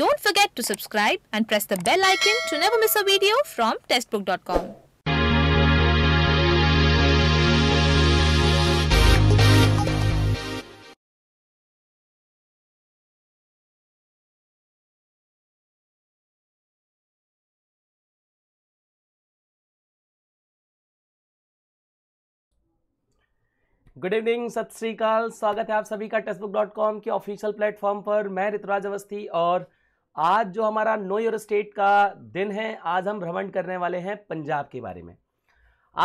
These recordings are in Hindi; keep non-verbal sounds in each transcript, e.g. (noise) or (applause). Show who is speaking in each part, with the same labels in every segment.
Speaker 1: Don't forget to subscribe and press the bell icon to never miss a video from testbook.com. Good evening सत श्रीकाल स्वागत है आप सभी का टेस्टबुक डॉट कॉम के ऑफिशियल प्लेटफॉर्म पर मैं ऋतुराज अवस्थी और आज जो हमारा नो योर स्टेट का दिन है आज हम भ्रमण करने वाले हैं पंजाब के बारे में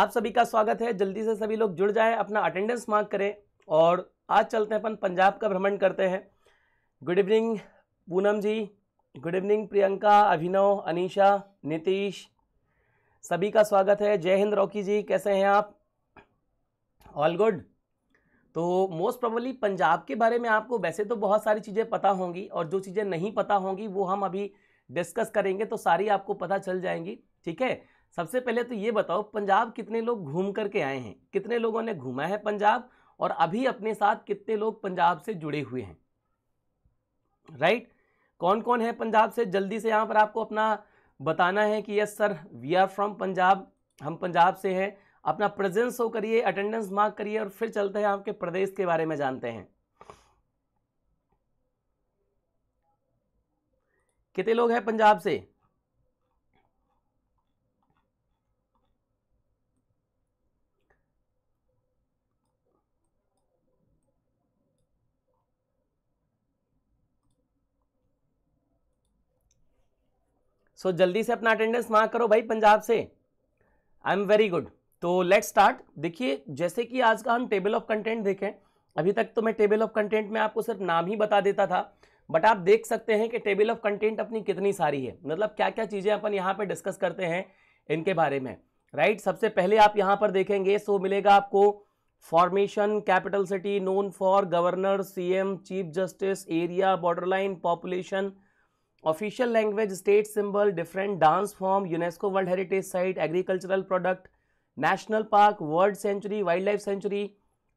Speaker 1: आप सभी का स्वागत है जल्दी से सभी लोग जुड़ जाए अपना अटेंडेंस मार्क करें और आज चलते हैं अपन पंजाब का भ्रमण करते हैं good evening Poonam ji good evening Priyanka Abhinav Anisha Nitish सभी का स्वागत है जय हिंद रॉकी जी कैसे हैं आप ऑल गुड तो मोस्ट प्रोबली पंजाब के बारे में आपको वैसे तो बहुत सारी चीज़ें पता होंगी और जो चीज़ें नहीं पता होंगी वो हम अभी डिस्कस करेंगे तो सारी आपको पता चल जाएंगी ठीक है सबसे पहले तो ये बताओ पंजाब कितने लोग घूम करके आए हैं कितने लोगों ने घूमा है पंजाब और अभी अपने साथ कितने लोग पंजाब से जुड़े हुए हैं राइट right? कौन कौन है पंजाब से जल्दी से यहाँ पर आपको अपना बताना है कि yes sir we are from Punjab हम पंजाब से हैं अपना प्रेजेंस शो करिए अटेंडेंस मार्क करिए और फिर चलते हैं आपके प्रदेश के बारे में जानते हैं कितने लोग हैं पंजाब से सो so, जल्दी से अपना अटेंडेंस मार्क करो भाई पंजाब से आई एम वेरी गुड तो लेट स्टार्ट देखिए जैसे कि आज का हम टेबल ऑफ कंटेंट देखें अभी तक तो मैं टेबल ऑफ कंटेंट में आपको सिर्फ नाम ही बता देता था बट आप देख सकते हैं कि टेबल ऑफ कंटेंट अपनी कितनी सारी है मतलब क्या क्या चीज़ें अपन यहाँ पर डिस्कस करते हैं इनके बारे में राइट right? सबसे पहले आप यहाँ पर देखेंगे सो मिलेगा आपको formation capital city known for governor CM chief justice area borderline population official language state symbol different dance form UNESCO world heritage site agricultural product national park world sanctuary wildlife sanctuary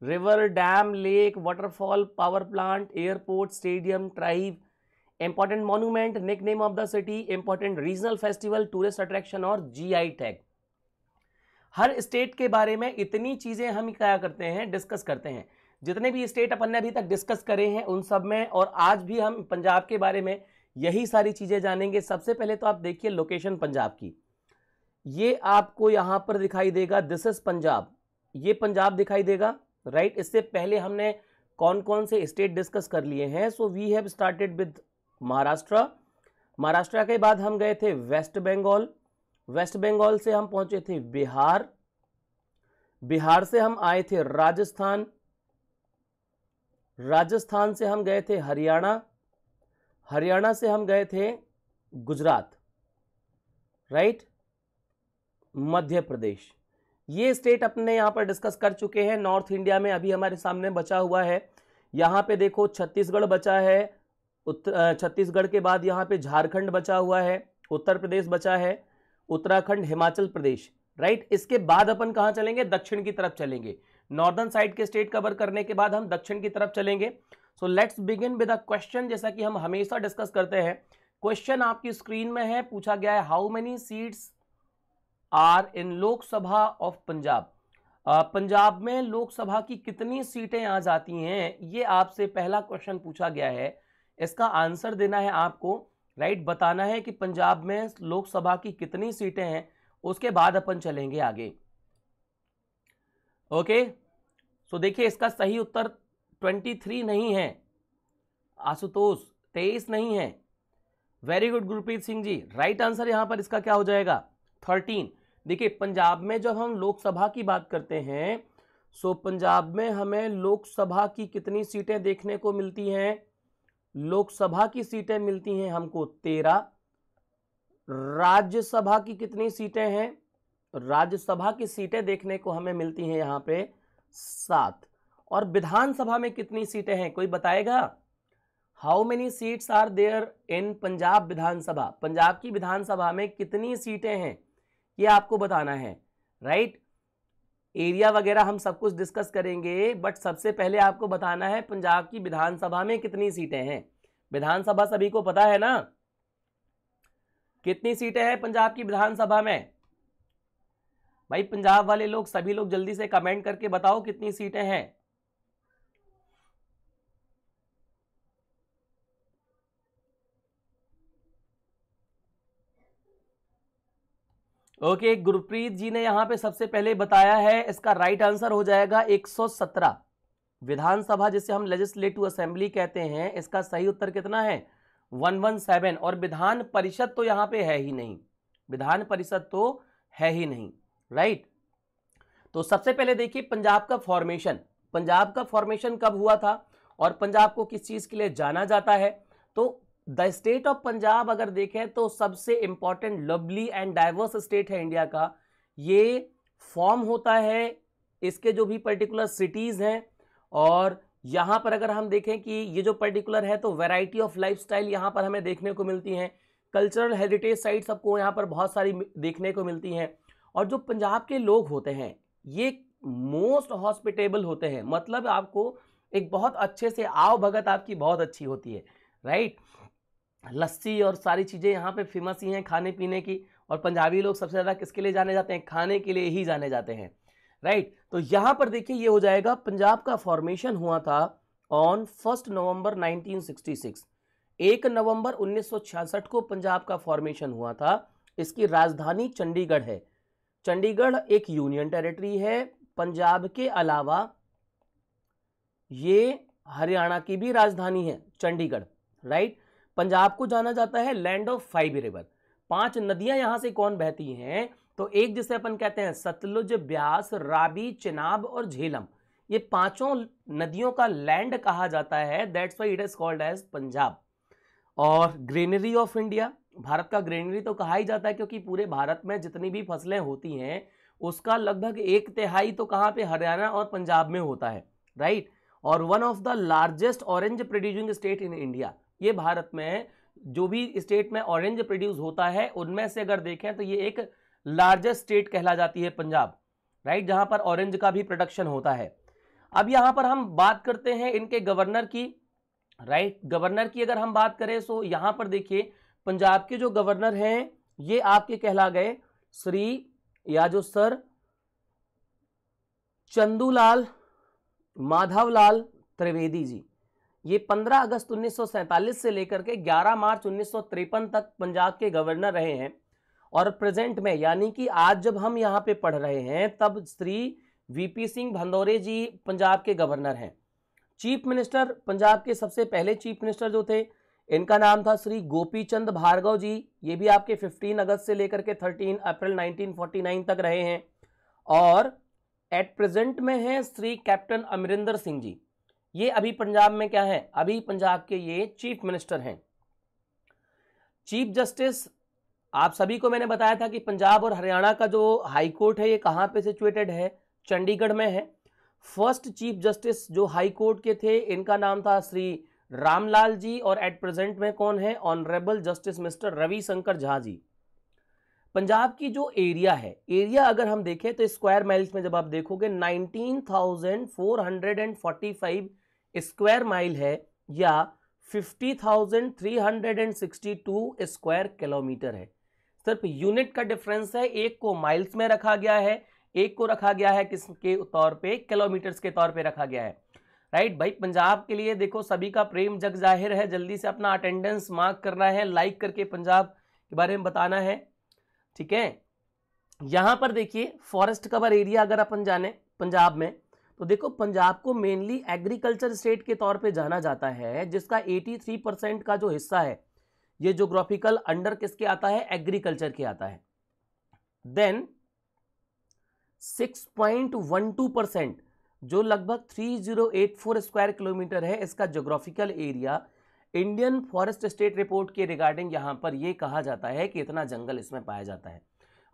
Speaker 1: river dam lake waterfall power plant airport stadium tribe important monument nickname of the city important regional festival tourist attraction और आई टैग हर स्टेट के बारे में इतनी चीज़ें हम क्या करते हैं डिस्कस करते हैं जितने भी स्टेट अपन ने अभी तक डिस्कस करे हैं उन सब में और आज भी हम पंजाब के बारे में यही सारी चीज़ें जानेंगे सबसे पहले तो आप देखिए लोकेशन पंजाब की ये आपको यहां पर दिखाई देगा दिस इज पंजाब ये पंजाब दिखाई देगा राइट इससे पहले हमने कौन कौन से स्टेट डिस्कस कर लिए हैं so we have started with Maharashtra Maharashtra के बाद हम गए थे वेस्ट बंगाल वेस्ट बंगाल से हम पहुंचे थे बिहार बिहार से हम आए थे राजस्थान राजस्थान से हम गए थे हरियाणा हरियाणा से हम गए थे गुजरात राइट मध्य प्रदेश ये स्टेट अपने यहाँ पर डिस्कस कर चुके हैं नॉर्थ इंडिया में अभी हमारे सामने बचा हुआ है यहाँ पे देखो छत्तीसगढ़ बचा है छत्तीसगढ़ के बाद यहाँ पे झारखंड बचा हुआ है उत्तर प्रदेश बचा है उत्तराखंड हिमाचल प्रदेश राइट इसके बाद अपन कहाँ चलेंगे दक्षिण की तरफ चलेंगे नॉर्दर्न साइड के स्टेट कवर करने के बाद हम दक्षिण की तरफ चलेंगे so let's begin with a question जैसा कि हम हमेशा डिस्कस करते हैं क्वेश्चन आपकी स्क्रीन में है पूछा गया है how many seats are in Lok Sabha of Punjab Punjab में लोकसभा की कितनी सीटें आ जाती हैं ये आपसे पहला क्वेश्चन पूछा गया है इसका आंसर देना है आपको राइट बताना है कि पंजाब में लोकसभा की कितनी सीटें हैं उसके बाद अपन चलेंगे आगे ओके सो देखिए इसका सही उत्तर ट्वेंटी थ्री नहीं है आशुतोष तेईस नहीं है very good Gurpreet Singh ji right answer यहां पर इसका क्या हो जाएगा थर्टीन देखिए पंजाब में जब हम लोकसभा की बात करते हैं सो पंजाब में हमें लोकसभा की कितनी सीटें देखने को मिलती हैं लोकसभा की सीटें मिलती हैं हमको तेरह राज्यसभा की कितनी सीटें हैं राज्यसभा की सीटें देखने को हमें मिलती हैं यहाँ पे सात और विधानसभा में कितनी सीटें हैं कोई बताएगा how many seats are there in Punjab Vidhan Sabha Punjab की विधानसभा में कितनी सीटें हैं ये आपको बताना है राइट एरिया वगैरह हम सब कुछ डिस्कस करेंगे बट सबसे पहले आपको बताना है पंजाब की विधानसभा में कितनी सीटें हैं विधानसभा सभी को पता है ना कितनी सीटें हैं पंजाब की विधानसभा में भाई पंजाब वाले लोग सभी लोग जल्दी से कमेंट करके बताओ कितनी सीटें हैं ओके okay, गुरप्रीत जी ने यहां पे सबसे पहले बताया है इसका राइट आंसर हो जाएगा 117 विधानसभा जिसे हम लेजिस्लेटिव असेंबली कहते हैं इसका सही उत्तर कितना है 117 और विधान परिषद तो यहां पे है ही नहीं विधान परिषद तो है ही नहीं राइट तो सबसे पहले देखिए पंजाब का फॉर्मेशन पंजाब का फॉर्मेशन कब हुआ था और पंजाब को किस चीज के लिए जाना जाता है तो द स्टेट ऑफ पंजाब अगर देखें तो सबसे important lovely and diverse state है इंडिया का ये फॉर्म होता है इसके जो भी पर्टिकुलर सिटीज़ हैं और यहाँ पर अगर हम देखें कि ये जो पर्टिकुलर है तो वैरायटी ऑफ लाइफ स्टाइल यहाँ पर हमें देखने को मिलती हैं कल्चरल हेरिटेज साइट्स आपको यहाँ पर बहुत सारी देखने को मिलती हैं और जो पंजाब के लोग होते हैं ये मोस्ट हॉस्पिटेबल होते हैं मतलब आपको एक बहुत अच्छे से आव भगत आपकी बहुत अच्छी होती है राइट right? लस्सी और सारी चीज़ें यहाँ पे फेमस ही हैं खाने पीने की और पंजाबी लोग सबसे ज़्यादा किसके लिए जाने जाते हैं खाने के लिए ही जाने जाते हैं राइट तो यहाँ पर देखिए ये हो जाएगा पंजाब का फॉर्मेशन हुआ था ऑन फर्स्ट नवंबर 1966 एक नवंबर 1966 को पंजाब का फॉर्मेशन हुआ था इसकी राजधानी चंडीगढ़ है चंडीगढ़ एक यूनियन टेरिटरी है पंजाब के अलावा ये हरियाणा की भी राजधानी है चंडीगढ़ राइट पंजाब को जाना जाता है लैंड ऑफ फाइव रिवर पांच नदियां यहां से कौन बहती हैं तो एक जिसे अपन कहते हैं सतलुज ब्यास राबी चिनाब और झेलम ये पांचों नदियों का लैंड कहा जाता है that's why it is called as Punjab और ग्रीनरी ऑफ इंडिया भारत का ग्रीनरी तो कहा ही जाता है क्योंकि पूरे भारत में जितनी भी फसलें होती हैं उसका लगभग एक तिहाई तो कहाँ पे हरियाणा और पंजाब में होता है राइट और one of the largest orange producing state in India ये भारत में जो भी स्टेट में ऑरेंज प्रोड्यूस होता है उनमें से अगर देखें तो ये एक लार्जेस्ट स्टेट कहला जाती है पंजाब राइट जहां पर ऑरेंज का भी प्रोडक्शन होता है अब यहां पर हम बात करते हैं इनके गवर्नर की राइट गवर्नर की अगर हम बात करें तो यहां पर देखिए पंजाब के जो गवर्नर हैं ये आपके कहला गए श्री या जो सर चंदूलाल माधवलाल त्रिवेदी जी ये 15 अगस्त उन्नीस से लेकर के 11 मार्च उन्नीस तक पंजाब के गवर्नर रहे हैं और प्रेजेंट में यानी कि आज जब हम यहाँ पे पढ़ रहे हैं तब श्री वीपी सिंह भंदौरे जी पंजाब के गवर्नर हैं चीफ मिनिस्टर पंजाब के सबसे पहले चीफ मिनिस्टर जो थे इनका नाम था श्री गोपी चंद भार्गव जी ये भी आपके 15 अगस्त से लेकर के 13 अप्रैल 1949 तक रहे हैं और एट प्रेजेंट में हैं श्री कैप्टन अमरिंदर सिंह जी ये अभी पंजाब में क्या है अभी पंजाब के ये चीफ मिनिस्टर हैं चीफ जस्टिस आप सभी को मैंने बताया था कि पंजाब और हरियाणा का जो हाई कोर्ट है ये कहाँ पे सिचुएटेड है चंडीगढ़ में है फर्स्ट चीफ जस्टिस जो हाई कोर्ट के थे इनका नाम था श्री रामलाल जी और एट प्रेजेंट में कौन है honourable justice mister Ravishankar Jha ji Punjab की जो एरिया है एरिया अगर हम देखें तो स्क्वायर माइल्स में जब आप देखोगे 19,445 स्क्वायर माइल है या 50,362 स्क्वायर किलोमीटर है सिर्फ यूनिट का डिफरेंस है एक को माइल्स में रखा गया है एक को रखा गया है किसके तौर पे किलोमीटर्स के तौर पे रखा गया है राइट भाई पंजाब के लिए देखो सभी का प्रेम जग जाहिर है जल्दी से अपना अटेंडेंस मार्क करना है लाइक करके पंजाब के बारे में बताना है ठीक है यहां पर देखिए फॉरेस्ट कवर एरिया अगर अपन जाने पंजाब में तो देखो पंजाब को मेनली एग्रीकल्चर स्टेट के तौर पे जाना जाता है जिसका 83 परसेंट का जो हिस्सा है ये जोग्राफिकल अंडर किसके आता है एग्रीकल्चर के आता है देन 6.12 परसेंट जो लगभग 3084 स्क्वायर किलोमीटर है इसका geographical area Indian forest state report के रिगार्डिंग यहां पर यह कहा जाता है कि इतना जंगल इसमें पाया जाता है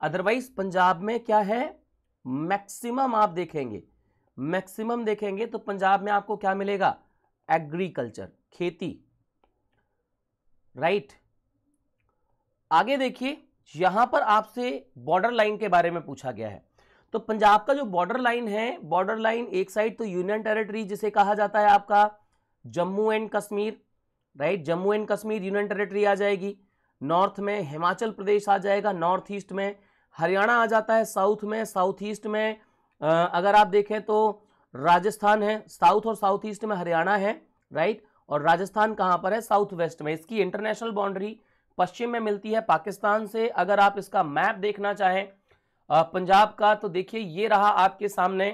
Speaker 1: अदरवाइज पंजाब में क्या है मैक्सिमम आप देखेंगे मैक्सिमम देखेंगे तो पंजाब में आपको क्या मिलेगा एग्रीकल्चर खेती राइट आगे देखिए यहां पर आपसे बॉर्डर लाइन के बारे में पूछा गया है तो पंजाब का जो बॉर्डर लाइन है बॉर्डर लाइन एक साइड तो यूनियन टेरिटरी जिसे कहा जाता है आपका Jammu and Kashmir right Jammu and Kashmir union territory आ जाएगी नॉर्थ में हिमाचल प्रदेश आ जाएगा नॉर्थ ईस्ट में हरियाणा आ जाता है साउथ में साउथ ईस्ट में अगर आप देखें तो राजस्थान है साउथ और साउथ ईस्ट में हरियाणा है राइट और राजस्थान कहां पर है साउथ वेस्ट में इसकी इंटरनेशनल बाउंड्री पश्चिम में मिलती है पाकिस्तान से अगर आप इसका मैप देखना चाहें पंजाब का तो देखिए ये रहा आपके सामने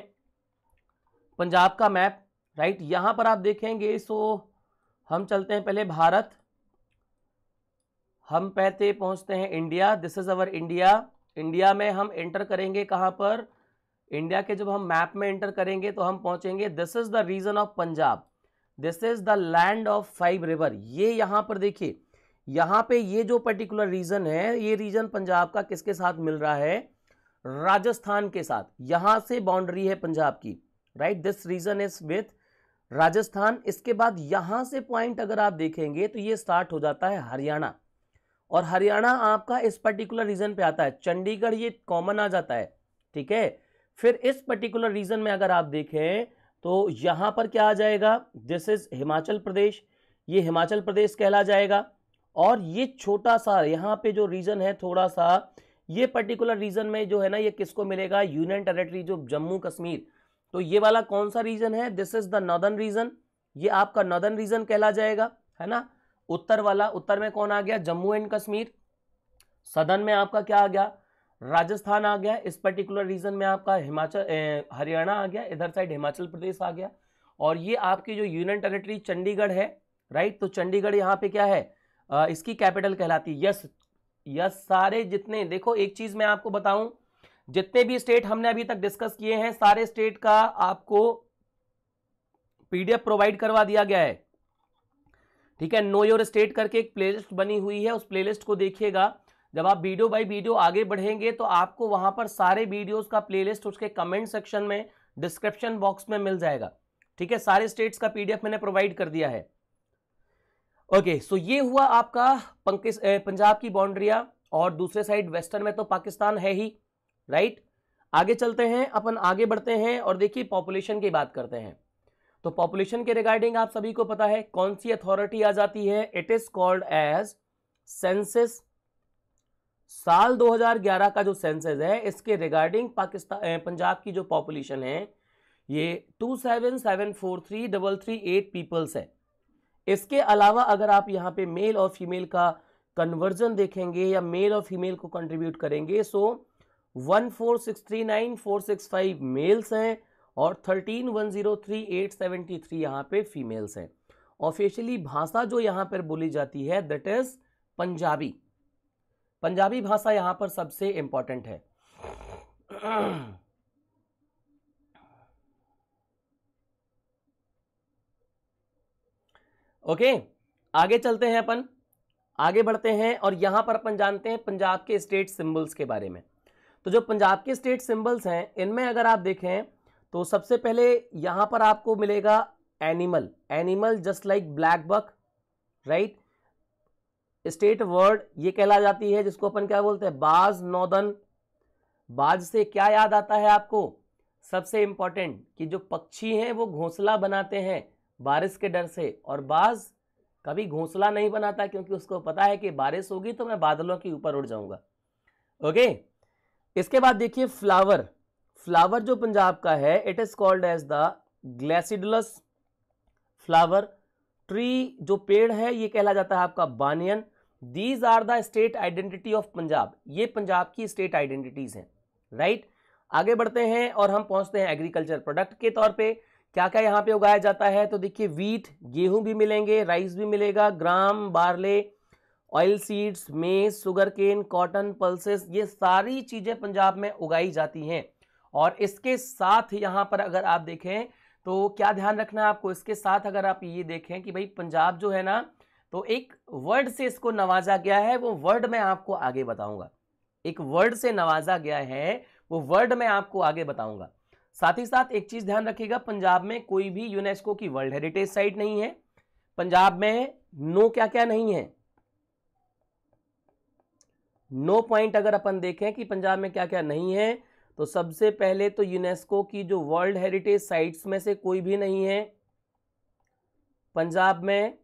Speaker 1: पंजाब का मैप राइट यहां पर आप देखेंगे सो हम चलते हैं पहले भारत हम पहते पहुंचते हैं India this is our India India में हम एंटर करेंगे कहां पर इंडिया के जब हम मैप में एंटर करेंगे तो हम पहुंचेंगे this is the region of Punjab this is the land of five river ये यहां पर देखिए यहां पे ये जो पर्टिकुलर रीजन है ये रीजन पंजाब का किसके साथ मिल रहा है राजस्थान के साथ यहां से बाउंड्री है पंजाब की right this region is with Rajasthan इसके बाद यहां से पॉइंट अगर आप देखेंगे तो ये स्टार्ट हो जाता है हरियाणा और हरियाणा आपका इस पर्टिकुलर रीजन पे आता है चंडीगढ़ ये कॉमन आ जाता है ठीक है फिर इस पर्टिकुलर रीजन में अगर आप देखें तो यहां पर क्या आ जाएगा दिस इज हिमाचल प्रदेश ये हिमाचल प्रदेश कहला जाएगा और ये छोटा सा यहाँ पे जो रीजन है थोड़ा सा ये पर्टिकुलर रीजन में जो है ना ये किसको मिलेगा यूनियन टेरेटरी जो जम्मू कश्मीर तो ये वाला कौन सा रीजन है this is the northern region ये आपका नॉर्दर्न रीजन कहला जाएगा है ना उत्तर वाला उत्तर में कौन आ गया जम्मू एंड कश्मीर सदन में आपका क्या आ गया राजस्थान आ गया इस पर्टिकुलर रीजन में आपका हिमाचल हरियाणा आ गया इधर साइड हिमाचल प्रदेश आ गया और ये आपकी जो यूनियन टेरिटरी चंडीगढ़ है राइट तो चंडीगढ़ यहाँ पे क्या है आ, इसकी कैपिटल कहलाती है यस यस सारे जितने देखो एक चीज मैं आपको बताऊं जितने भी स्टेट हमने अभी तक डिस्कस किए हैं सारे स्टेट का आपको पीडीएफ प्रोवाइड करवा दिया गया है ठीक है नो योर स्टेट करके एक प्लेलिस्ट बनी हुई है उस प्लेलिस्ट को देखिएगा जब आप वीडियो बाई वीडियो आगे बढ़ेंगे तो आपको वहां पर सारे वीडियोज़ का प्ले उसके कमेंट सेक्शन में डिस्क्रिप्शन बॉक्स में मिल जाएगा ठीक है सारे स्टेट्स का पीडीएफ मैंने प्रोवाइड कर दिया है ओके okay, सो so ये हुआ आपका पंकिस पंजाब की बाउंड्रिया और दूसरे साइड वेस्टर्न में तो पाकिस्तान है ही राइट आगे चलते हैं अपन आगे बढ़ते हैं और देखिए पॉपुलेशन की बात करते हैं तो पॉपुलेशन के रिगार्डिंग आप सभी को पता है कौन सी अथॉरिटी आ जाती है it is called as census साल 2011 का जो सेंसस है इसके रिगार्डिंग पाकिस्तान पंजाब की जो पॉपुलेशन है ये two seven seven four three double three eight peoples है इसके अलावा अगर आप यहाँ पे मेल और फीमेल का कन्वर्जन देखेंगे या मेल और फीमेल को कंट्रीब्यूट करेंगे so one four six three nine four six five males हैं और thirteen one zero three eight seventy three यहाँ पे फीमेल्स हैं ऑफिशियली भाषा जो यहाँ पर बोली जाती है दैट इज पंजाबी पंजाबी भाषा यहां पर सबसे इंपॉर्टेंट है ओके okay, आगे चलते हैं अपन आगे बढ़ते हैं और यहां पर अपन जानते हैं पंजाब के स्टेट सिंबल्स के बारे में तो जो पंजाब के स्टेट सिंबल्स हैं इनमें अगर आप देखें तो सबसे पहले यहां पर आपको मिलेगा animal animal just like black buck right state bird ये कहला जाती है जिसको अपन क्या बोलते हैं बाज नौदन बाज से क्या याद आता है आपको सबसे इंपॉर्टेंट कि जो पक्षी हैं वो घोंसला बनाते हैं बारिश के डर से और बाज कभी घोंसला नहीं बनाता क्योंकि उसको पता है कि बारिश होगी तो मैं बादलों के ऊपर उड़ जाऊंगा ओके इसके बाद देखिए फ्लावर फ्लावर जो पंजाब का है it is called as the gladiolus flower tree जो पेड़ है ये कहला जाता है आपका banyan these are the state identity of Punjab ये पंजाब की स्टेट आइडेंटिटीज हैं राइट आगे बढ़ते हैं और हम पहुंचते हैं एग्रीकल्चर प्रोडक्ट के तौर पे क्या क्या यहाँ पे उगाया जाता है तो देखिए वीट गेहूं भी मिलेंगे राइस भी मिलेगा gram barley oil seeds maize sugar cane cotton pulses ये सारी चीज़ें पंजाब में उगाई जाती हैं और इसके साथ यहाँ पर अगर आप देखें तो क्या ध्यान रखना है आपको इसके साथ अगर आप ये देखें कि भाई पंजाब जो है ना तो एक वर्ड से इसको नवाजा गया है वो वर्ड मैं आपको आगे बताऊंगा एक वर्ड से नवाजा गया है वो वर्ड मैं आपको आगे बताऊंगा साथ ही साथ एक चीज ध्यान रखिएगा पंजाब में कोई भी यूनेस्को की वर्ल्ड हेरिटेज साइट नहीं है पंजाब में नो क्या क्या नहीं है नो पॉइंट अगर अपन देखें कि पंजाब में क्या क्या नहीं है तो सबसे पहले तो यूनेस्को की जो वर्ल्ड हेरिटेज साइट्स में से कोई भी नहीं है पंजाब में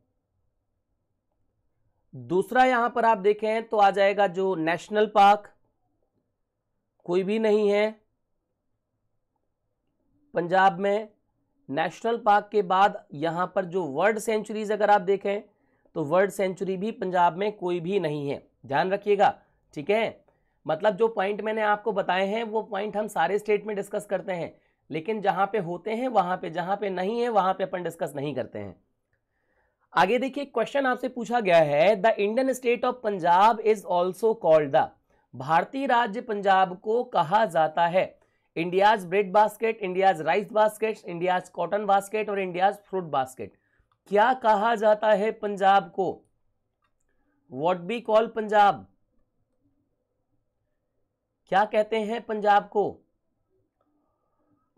Speaker 1: दूसरा यहां पर आप देखें तो आ जाएगा जो नेशनल पार्क कोई भी नहीं है पंजाब में नेशनल पार्क के बाद यहां पर जो वर्ल्ड सेंचुरीज अगर आप देखें तो वर्ल्ड सेंचुरी भी पंजाब में कोई भी नहीं है ध्यान रखिएगा ठीक है मतलब जो पॉइंट मैंने आपको बताए हैं वो पॉइंट हम सारे स्टेट में डिस्कस करते हैं लेकिन जहां पे होते हैं वहां पे जहां पे नहीं है वहां पे अपन डिस्कस नहीं करते हैं आगे देखिए क्वेश्चन आपसे पूछा गया है the Indian state of Punjab is also called the भारतीय राज्य पंजाब को कहा जाता है India's bread basket India's rice basket India's cotton basket और इंडियाज फ्रूट बास्केट क्या कहा जाता है पंजाब को वॉट बी कॉल पंजाब क्या कहते हैं पंजाब को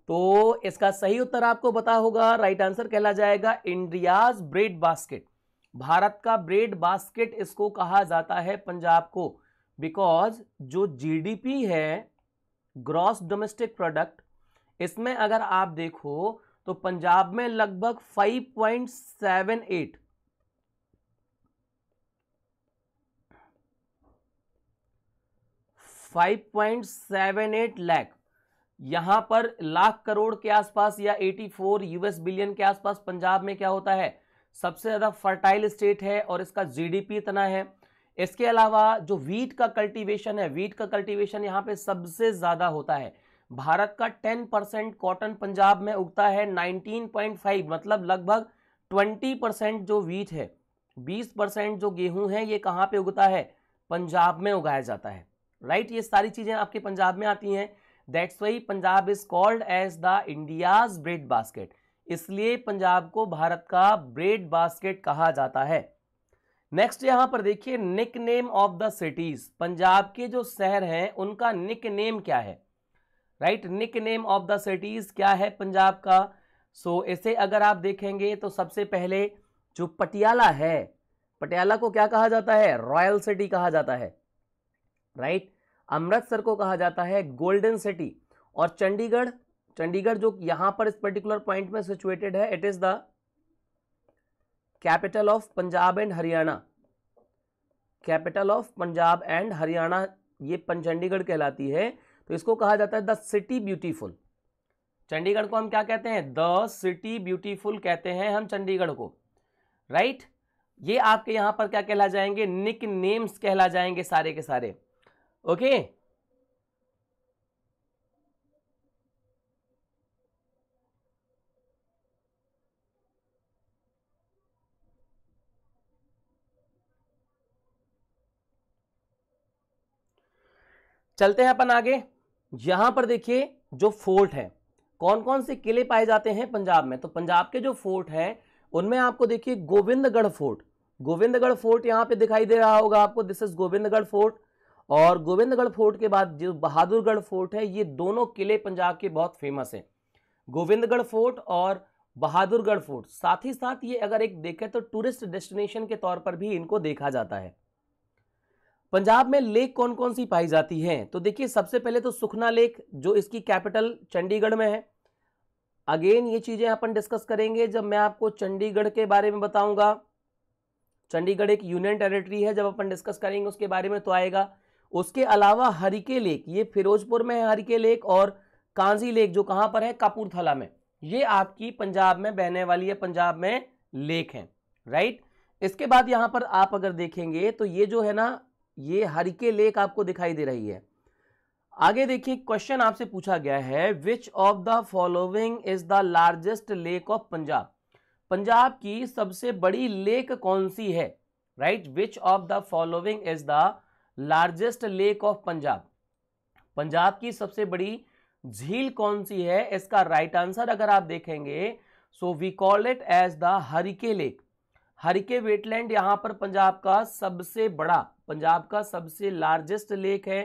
Speaker 1: तो इसका सही उत्तर आपको बता होगा राइट आंसर कहला जाएगा इंडियाज ब्रेड बास्केट भारत का ब्रेड बास्केट इसको कहा जाता है पंजाब को बिकॉज जो जीडीपी है ग्रॉस डोमेस्टिक प्रोडक्ट इसमें अगर आप देखो तो पंजाब में लगभग 5.78 5.78 लाख यहां पर लाख करोड़ के आसपास या 84 यूएस बिलियन के आसपास पंजाब में क्या होता है सबसे ज़्यादा फर्टाइल स्टेट है और इसका जीडीपी इतना है इसके अलावा जो वीट का कल्टीवेशन है वीट का कल्टीवेशन यहाँ पे सबसे ज़्यादा होता है भारत का 10 परसेंट कॉटन पंजाब में उगता है 19.5 मतलब लगभग 20 परसेंट जो वीट है 20 परसेंट जो गेहूं है ये कहाँ पे उगता है पंजाब में उगाया जाता है राइट ये सारी चीज़ें आपके पंजाब में आती हैं दैट्स वही Punjab is called as the India's bread basket इसलिए पंजाब को भारत का ब्रेड बास्केट कहा जाता है नेक्स्ट यहां पर देखिए nickname of the cities Punjab के जो शहर हैं उनका निक नेम क्या है right nickname of the cities क्या है पंजाब का सो so, इसे अगर आप देखेंगे तो सबसे पहले जो पटियाला है पटियाला को क्या कहा जाता है रॉयल सिटी कहा जाता है राइट अमृतसर को कहा जाता है गोल्डन सिटी और चंडीगढ़ चंडीगढ़ जो यहां पर इस पर्टिकुलर पॉइंट में सिचुएटेड है it is the capital of Punjab and Haryana capital of Punjab and Haryana ये चंडीगढ़ कहलाती है तो इसको कहा जाता है द सिटी ब्यूटीफुल चंडीगढ़ को हम क्या कहते हैं द सिटी ब्यूटीफुल कहते हैं हम चंडीगढ़ को राइट right? ये आपके यहां पर क्या कहला जाएंगे निक नेम्स कहला जाएंगे सारे के सारे ओके चलते हैं अपन आगे यहां पर देखिए जो फोर्ट है कौन कौन से किले पाए जाते हैं पंजाब में तो पंजाब के जो फोर्ट हैं उनमें आपको देखिए गोविंदगढ़ फोर्ट गोविंदगढ़ फोर्ट यहां पे दिखाई दे रहा होगा आपको दिस इज गोविंदगढ़ फोर्ट और गोविंदगढ़ फोर्ट के बाद जो बहादुरगढ़ फोर्ट है ये दोनों किले पंजाब के बहुत फेमस हैं गोविंदगढ़ फोर्ट और बहादुरगढ़ फोर्ट साथ ही साथ ये अगर एक देखें तो टूरिस्ट डेस्टिनेशन के तौर पर भी इनको देखा जाता है पंजाब में लेक कौन कौन सी पाई जाती हैं तो देखिए सबसे पहले तो सुखना लेक जो इसकी कैपिटल चंडीगढ़ में है अगेन ये चीज़ें अपन डिस्कस करेंगे जब मैं आपको चंडीगढ़ के बारे में बताऊंगा चंडीगढ़ एक यूनियन टेरिटरी है जब अपन डिस्कस करेंगे उसके बारे में तो आएगा उसके अलावा हरिके लेक ये फिरोजपुर में है हरिके लेक और कांजी लेक जो कहां पर है कापूरथला में ये आपकी पंजाब में बहने वाली है पंजाब में लेक है राइट इसके बाद यहां पर आप अगर देखेंगे तो ये जो है ना ये हरिके लेक आपको दिखाई दे रही है आगे देखिए क्वेश्चन आपसे पूछा गया है which of the following is the largest lake of Punjab Punjab की सबसे बड़ी लेक कौन सी है right which of the following is the largest lake of Punjab Punjab की सबसे बड़ी झील कौन सी है इसका राइट right आंसर अगर आप देखेंगे so we call it as the Harike lake Harike wetland यहां पर पंजाब का सबसे बड़ा पंजाब का सबसे लार्जेस्ट लेक है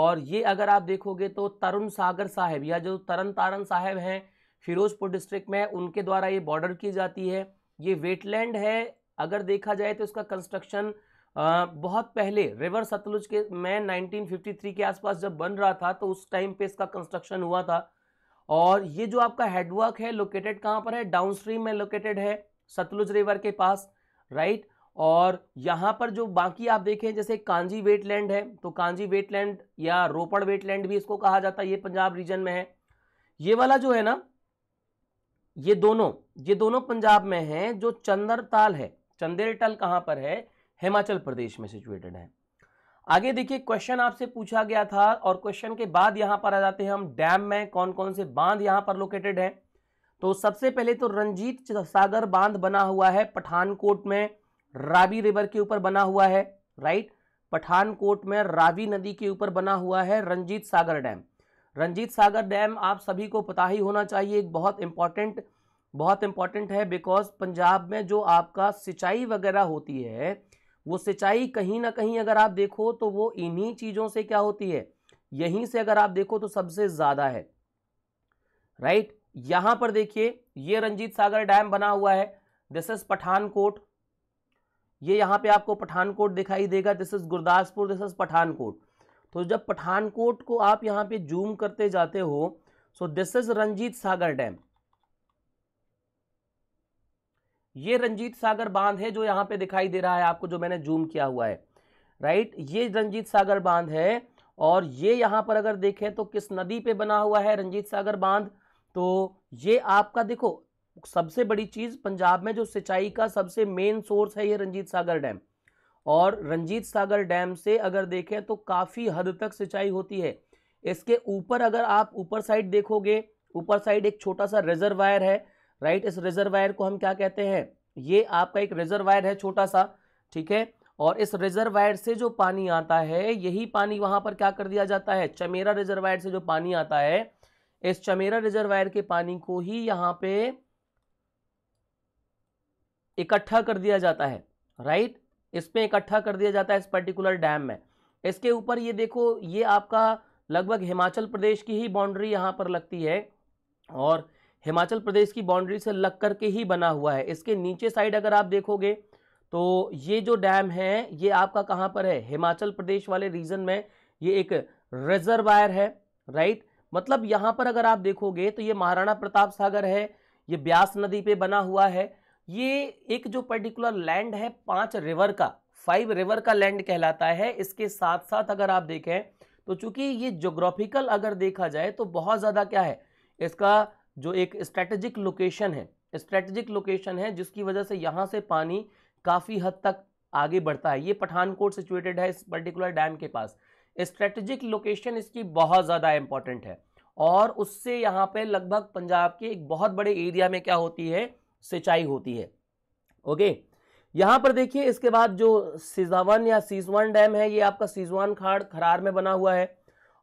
Speaker 1: और ये अगर आप देखोगे तो तरुण सागर साहेब या जो तरन तारण साहेब हैं फिरोजपुर डिस्ट्रिक्ट में उनके द्वारा ये बॉर्डर की जाती है ये वेटलैंड है अगर देखा जाए तो इसका कंस्ट्रक्शन बहुत पहले रिवर सतलुज के मैं 1953 के आसपास जब बन रहा था तो उस टाइम पे इसका कंस्ट्रक्शन हुआ था और ये जो आपका हेडवर्क है लोकेटेड कहाँ पर है डाउन स्ट्रीम में लोकेटेड है सतलुज रिवर के पास राइट और यहाँ पर जो बाकी आप देखें जैसे कांजी वेटलैंड है तो कांजी वेटलैंड या रोपड़ वेटलैंड भी इसको कहा जाता है ये पंजाब रीजन में है ये वाला जो है ना ये दोनों ये दोनों पंजाब में हैं जो चंदरताल है चंदेरताल कहाँ पर है हिमाचल प्रदेश में सिचुएटेड है आगे देखिए क्वेश्चन आपसे पूछा गया था और क्वेश्चन के बाद यहाँ पर आ जाते हैं हम डैम में कौन कौन से बांध यहाँ पर लोकेटेड हैं तो सबसे पहले तो रंजीत सागर बांध बना हुआ है पठानकोट में रावी रिवर के ऊपर बना हुआ है राइट पठानकोट में रावी नदी के ऊपर बना हुआ है रंजीत सागर डैम रंजीत सागर डैम आप सभी को पता ही होना चाहिए एक बहुत इंपॉर्टेंट बहुत इंपॉर्टेंट है बिकॉज पंजाब में जो आपका सिंचाई वगैरह होती है वो सिंचाई कहीं ना कहीं अगर आप देखो तो वो इन्हीं चीज़ों से क्या होती है यहीं से अगर आप देखो तो सबसे ज़्यादा है राइट यहां पर देखिए ये रंजीत सागर डैम बना हुआ है दिस इज पठानकोट ये यहाँ पे आपको पठानकोट दिखाई देगा this is Gurdaspur this is Pathankot तो जब पठानकोट को आप यहां पे जूम करते जाते हो so this is Ranjit Sagar dam ये रंजीत सागर बांध है जो यहाँ पे दिखाई दे रहा है आपको जो मैंने जूम किया हुआ है राइट ये रंजीत सागर बांध है और ये यहाँ पर अगर देखें तो किस नदी पे बना हुआ है रंजीत सागर बांध तो ये आपका देखो सबसे बड़ी चीज़ पंजाब में जो सिंचाई का सबसे मेन सोर्स है ये रंजीत सागर डैम और रंजीत सागर डैम से अगर देखें तो काफ़ी हद तक सिंचाई होती है इसके ऊपर अगर आप ऊपर साइड देखोगे ऊपर साइड एक छोटा सा रिजर्वायर है राइट इस रिजर्वायर को हम क्या कहते हैं ये आपका एक रिजर्वायर है छोटा सा ठीक है और इस रिजर्वायर से जो पानी आता है यही पानी वहां पर क्या कर दिया जाता है चमेरा रिजर्वायर से जो पानी आता है इस चमेरा रिजर्वायर के पानी को ही यहाँ पे इकट्ठा कर दिया जाता है राइट इसमें इकट्ठा कर दिया जाता है इस पर्टिकुलर डैम में इसके ऊपर ये देखो ये आपका लगभग हिमाचल प्रदेश की ही बाउंड्री यहां पर लगती है और हिमाचल प्रदेश की बाउंड्री से लग कर के ही बना हुआ है इसके नीचे साइड अगर आप देखोगे तो ये जो डैम है ये आपका कहाँ पर है हिमाचल प्रदेश वाले रीजन में ये एक रिजर्वायर है राइट मतलब यहाँ पर अगर आप देखोगे तो ये महाराणा प्रताप सागर है ये ब्यास नदी पे बना हुआ है ये एक जो पर्टिकुलर लैंड है पांच रिवर का फाइव रिवर का लैंड कहलाता है इसके साथ साथ अगर आप देखें तो चूंकि ये जोग्राफिकल अगर देखा जाए तो बहुत ज़्यादा क्या है इसका जो एक स्ट्रेटेजिक लोकेशन है स्ट्रेटेजिक लोकेशन है जिसकी वजह से यहाँ से पानी काफ़ी हद तक आगे बढ़ता है ये पठानकोट सिचुएटेड है इस पर्टिकुलर डैम के पास स्ट्रेटेजिक लोकेशन इसकी बहुत ज़्यादा इंपॉर्टेंट है और उससे यहाँ पे लगभग पंजाब के एक बहुत बड़े एरिया में क्या होती है सिंचाई होती है ओके यहाँ पर देखिए इसके बाद जो सिजावन या सीजवान डैम है ये आपका सीजवान खाड़ खरार में बना हुआ है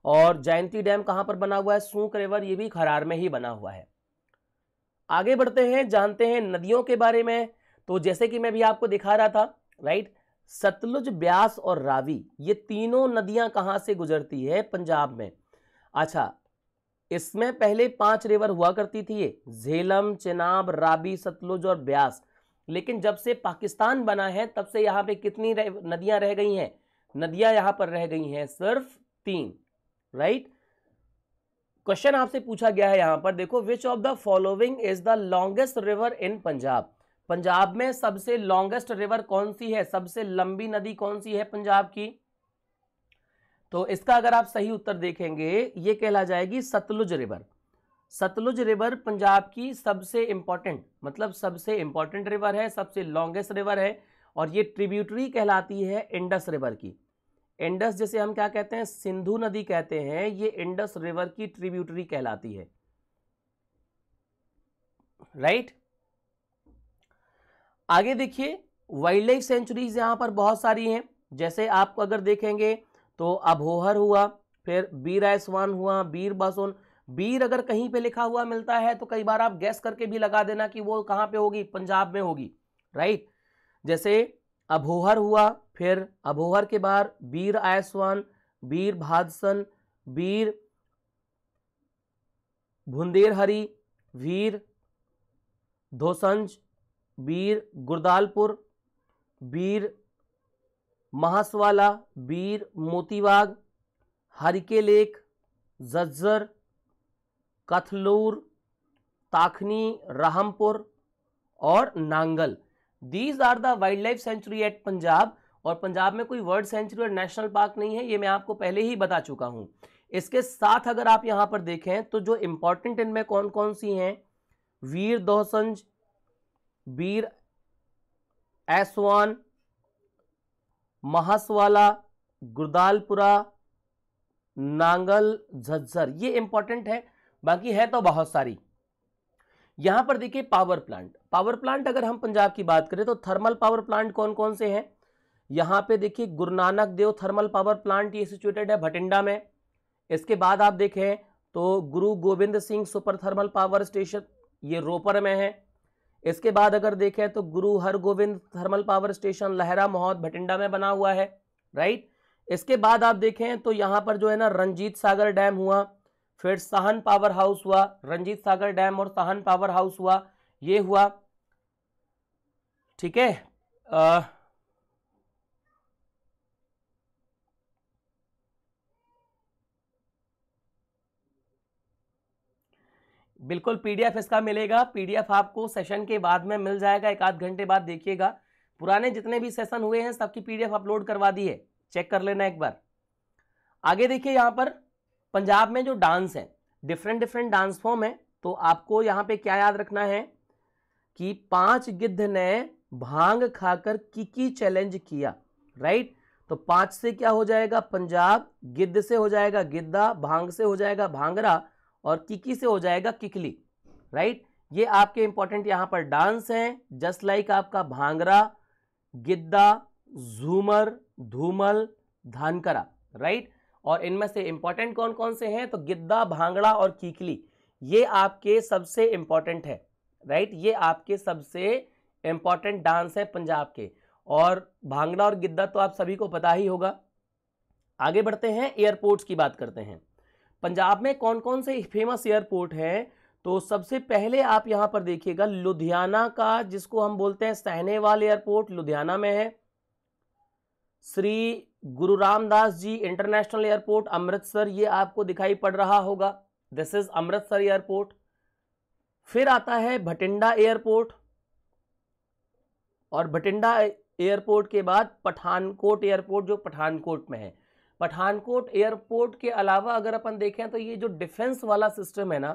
Speaker 1: और जयंती डैम कहां पर बना हुआ है सूख रेवर ये भी खरार में ही बना हुआ है आगे बढ़ते हैं जानते हैं नदियों के बारे में तो जैसे कि मैं भी आपको दिखा रहा था राइट सतलुज ब्यास और रावी ये तीनों नदियां कहां से गुजरती है पंजाब में अच्छा इसमें पहले पांच रिवर हुआ करती थी ये झेलम चेनाब राबी सतलुज और ब्यास लेकिन जब से पाकिस्तान बना है तब से यहां पे कितनी नदियां रह गई हैं नदियां यहां पर रह गई हैं सिर्फ तीन राइट क्वेश्चन आपसे पूछा गया है यहां पर देखो which of the following is the longest river in Punjab Punjab में सबसे लॉन्गेस्ट रिवर कौन सी है सबसे लंबी नदी कौन सी है पंजाब की तो इसका अगर आप सही उत्तर देखेंगे ये कहला जाएगी सतलुज रिवर सतलुज रिवर पंजाब की सबसे इंपॉर्टेंट मतलब सबसे इंपॉर्टेंट रिवर है सबसे लॉन्गेस्ट रिवर है और ये ट्रिब्यूटरी कहलाती है इंडस रिवर की इंडस जैसे हम क्या कहते हैं सिंधु नदी कहते हैं ये इंडस रिवर की ट्रिब्यूटरी कहलाती है राइट right? आगे देखिए वाइल्ड लाइफ सेंचुरीज यहां पर बहुत सारी हैं जैसे आप अगर देखेंगे तो अबोहर हुआ फिर बीर आयसवान हुआ बीर बासोन बीर अगर कहीं पे लिखा हुआ मिलता है तो कई बार आप गैस करके भी लगा देना कि वो कहां पे होगी पंजाब में होगी राइट जैसे अभोहर हुआ फिर अभोहर के बाद वीर आयसवान वीर भादसन वीर भुंदेर वीर धोसंज वीर गुरदालपुर वीर महासवाला वीर मोतीबाग हरिके लेक जज्जर कथलूर ताखनी रहमपुर और Nangal these are the wild wildlife century eight Punjab और पंजाब में कोई वर्ल्ड सेंचुरी और नेशनल पार्क नहीं है ये मैं आपको पहले ही बता चुका हूं इसके साथ अगर आप यहां पर देखें तो जो इंपॉर्टेंट इनमें कौन कौन सी हैं वीर दोहसंज वीर एसवान महासवाला गुरदालपुरा नांगल झज्जर ये इंपॉर्टेंट है बाकी है तो बहुत सारी यहां पर देखिए पावर प्लांट पावर प्लांट अगर हम पंजाब की बात करें तो थर्मल पावर प्लांट कौन कौन से हैं यहां पे देखिए Guru Nanak Dev thermal power plant ये सिचुएटेड है भटिंडा में इसके बाद आप देखें तो Guru Gobind Singh super thermal power station ये रोपर में है इसके बाद अगर देखें तो गुरु हरगोविंद थर्मल पावर स्टेशन लहरा मोहत भटिंडा में बना हुआ है राइट इसके बाद आप देखें तो यहां पर जो है ना रंजीत सागर डैम हुआ फिर सहन पावर हाउस हुआ रंजीत सागर डैम और सहन पावर हाउस हुआ ये हुआ ठीक है बिल्कुल पीडीएफ इसका मिलेगा पीडीएफ आपको सेशन के बाद में मिल जाएगा एक आध घंटे बाद देखिएगा पुराने जितने भी सेशन हुए हैं सबकी पीडीएफ अपलोड करवा दी है चेक कर लेना एक बार आगे देखिए यहां पर पंजाब में जो डांस है डिफरेंट डिफरेंट डांस फॉर्म है तो आपको यहाँ पे क्या याद रखना है कि पांच गिद्ध ने भांग खाकर किकी चैलेंज किया राइट तो पांच से क्या हो जाएगा पंजाब गिद्ध से हो जाएगा गिद्धा भांग से हो जाएगा भांगरा और किकी से हो जाएगा किकली राइट ये आपके इंपॉर्टेंट यहां पर डांस हैं जस्ट लाइक आपका भांगरा गिद्दा झूमर धूमल धानकरा राइट और इनमें से इंपॉर्टेंट कौन कौन से हैं तो गिद्दा भांगड़ा और कीकली ये आपके सबसे इंपॉर्टेंट है राइट ये आपके सबसे इंपॉर्टेंट डांस है पंजाब के और भांगड़ा और गिद्दा तो आप सभी को पता ही होगा आगे बढ़ते हैं एयरपोर्ट्स की बात करते हैं पंजाब में कौन कौन से फेमस एयरपोर्ट हैं तो सबसे पहले आप यहाँ पर देखिएगा लुधियाना का जिसको हम बोलते हैं सहनेवाल एयरपोर्ट लुधियाना में है श्री गुरु रामदास जी इंटरनेशनल एयरपोर्ट अमृतसर ये आपको दिखाई पड़ रहा होगा दिस इज अमृतसर एयरपोर्ट फिर आता है भटिंडा एयरपोर्ट और भटिंडा एयरपोर्ट के बाद पठानकोट एयरपोर्ट जो पठानकोट में है पठानकोट एयरपोर्ट के अलावा अगर अपन देखें तो ये जो डिफेंस वाला सिस्टम है ना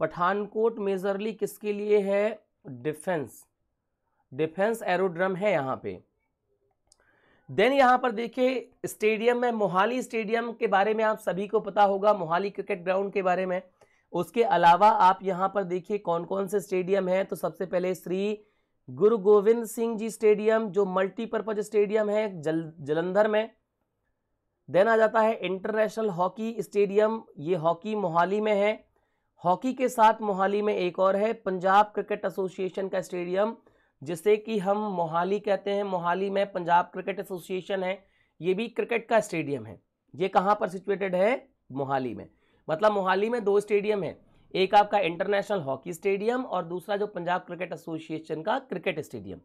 Speaker 1: पठानकोट मेजरली किसके लिए है डिफेंस डिफेंस एरोड्रम है यहाँ पे देन यहां पर देखिए स्टेडियम में मोहाली स्टेडियम के बारे में आप सभी को पता होगा मोहाली क्रिकेट ग्राउंड के बारे में उसके अलावा आप यहां पर देखिए कौन कौन से स्टेडियम हैं तो सबसे पहले श्री गुरु गोविंद सिंह जी स्टेडियम जो मल्टीपर्पज स्टेडियम है जल जलंधर में देन आ जाता है इंटरनेशनल हॉकी स्टेडियम ये हॉकी मोहाली में है हॉकी के साथ मोहाली में एक और है पंजाब क्रिकेट एसोसिएशन का स्टेडियम जिसे कि हम मोहाली कहते हैं मोहाली में पंजाब क्रिकेट एसोसिएशन है ये भी क्रिकेट का स्टेडियम है ये कहाँ पर सिचुएटेड है मोहाली में मतलब मोहाली में दो स्टेडियम है एक आपका इंटरनेशनल हॉकी स्टेडियम और दूसरा जो पंजाब क्रिकेट एसोसिएशन का क्रिकेट स्टेडियम